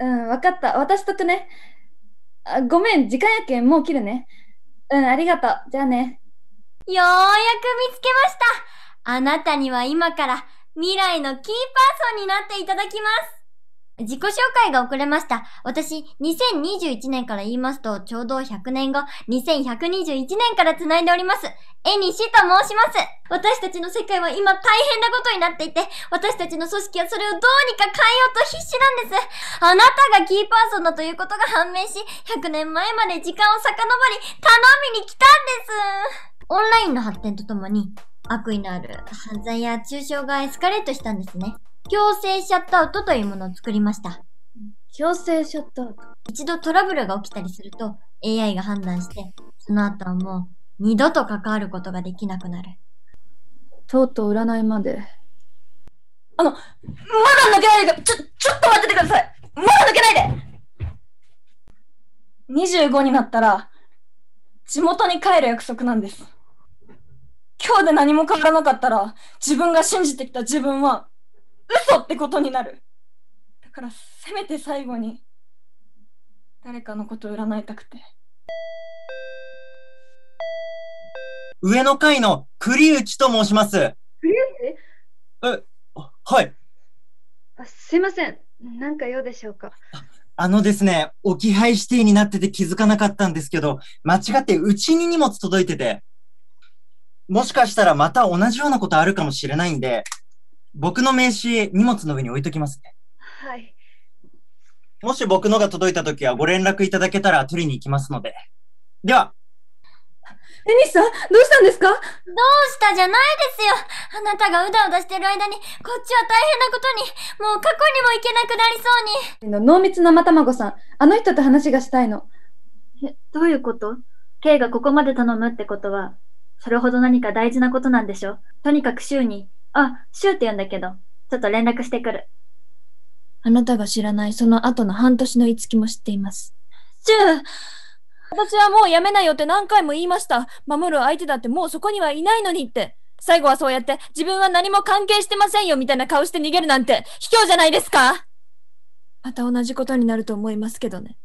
うんわかった渡しとくねあごめん時間やけんもう切るねうんありがとうじゃあねようやく見つけましたあなたには今から未来のキーパーソンになっていただきます自己紹介が遅れました。私、2021年から言いますと、ちょうど100年後、2121年から繋いでおります。えにしと申します。私たちの世界は今大変なことになっていて、私たちの組織はそれをどうにか変えようと必死なんです。あなたがキーパーソンだということが判明し、100年前まで時間を遡り、頼みに来たんです。オンラインの発展とともに、悪意のある犯罪や中傷がエスカレートしたんですね。強制シャットアウトというものを作りました。強制シャットアウト一度トラブルが起きたりすると AI が判断して、その後はもう二度と関わることができなくなる。とうとう占いまで。あの、まだ抜けないでちょ、ちょっと待っててくださいまだ抜けないで !25 になったら、地元に帰る約束なんです。今日で何も変わらなかったら、自分が信じてきた自分は嘘ってことになるだからせめて最後に誰かのことを占いたくて上の階の栗内と申します栗内えはいあすいませんなんか用でしょうかあのですね、置き配指定になってて気づかなかったんですけど、間違ってうちに荷物届いてて、もしかしたらまた同じようなことあるかもしれないんで、僕の名刺、荷物の上に置いときますね。はい。もし僕のが届いたときはご連絡いただけたら取りに行きますので。では。エニさん、どうしたんですかどうしたじゃないですよ。あなたがうだうだしてる間に、こっちは大変なことに、もう過去にも行けなくなりそうに。濃密生卵さん、あの人と話がしたいの。え、どういうことイがここまで頼むってことは、それほど何か大事なことなんでしょとにかく週にあ、シューって言うんだけど、ちょっと連絡してくる。あなたが知らないその後の半年のいつきも知っています。シュー私はもうやめないよって何回も言いました。守る相手だってもうそこにはいないのにって。最後はそうやって自分は何も関係してませんよみたいな顔して逃げるなんて卑怯じゃないですかまた同じことになると思いますけどね。